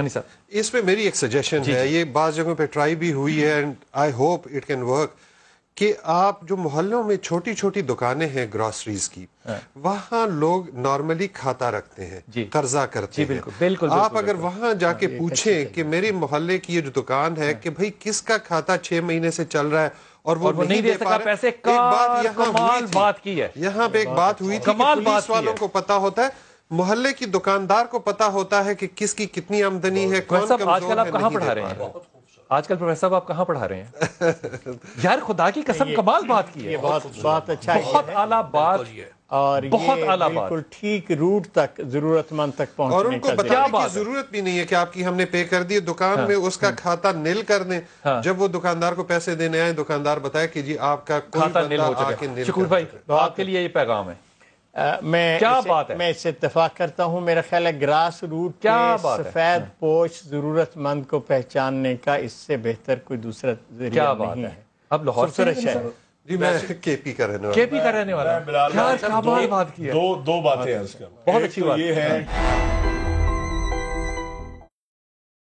इसमें मेरी एक सजेशन है ये बाज़ जगहों पे ट्राई भी हुई है and I hope it can work कि आप जो मोहल्लों में छोटी छोटी दुकानें हैं ग्रॉसरीज की हाँ। वहाँ लोग नॉर्मली खाता रखते हैं कर्जा करते हैं बिल्कुल, बिल्कुल, आप बिल्कुल, अगर वहाँ जाके हाँ, पूछें कि मेरे मोहल्ले की ये जो दुकान है हाँ। कि भाई किसका खाता छह महीने से चल रहा है और वो, और वो नहीं, नहीं दे सका पैसे एक बात यहाँ बात की है यहाँ पे एक बात हुई थी पुलिस वालों को पता होता है मोहल्ले की दुकानदार को पता होता है कि किसकी कितनी आमदनी है कौन साहब आजकल आप कहाँ पढ़ा रहे हैं आजकल प्रोफेसर साहब आप कहाँ पढ़ा रहे हैं यार खुदा की कसम कमाल बात की है बहुत बात अच्छा बहुत आला बात और बहुत आला बिल्कुल ठीक रूट तक जरूरतमंद तक पहुंचने और उनको बताने की जरूरत भी नहीं है कि आपकी हमने पे कर दी दुकान हाँ, में उसका हाँ, खाता निल कर दे हाँ, जब वो दुकानदार को पैसे देने आए दुकानदार बताए कि जी आपका खाता निल हो चुका भाई आपके लिए ये पैगाम है आ, मैं क्या इसे, बात है मैं इससे इतफाक करता हूँ मेरा ख्याल है ग्रास रूट क्या बात सफेद पोश जरूरतमंद को पहचानने का इससे बेहतर कोई दूसरा क्या बात नहीं है, अब लाहौर से जी मैं केपी का रहने वाला केपी का रहने वाला क्या बात की दो दो बातें बहुत अच्छी तो बात ये है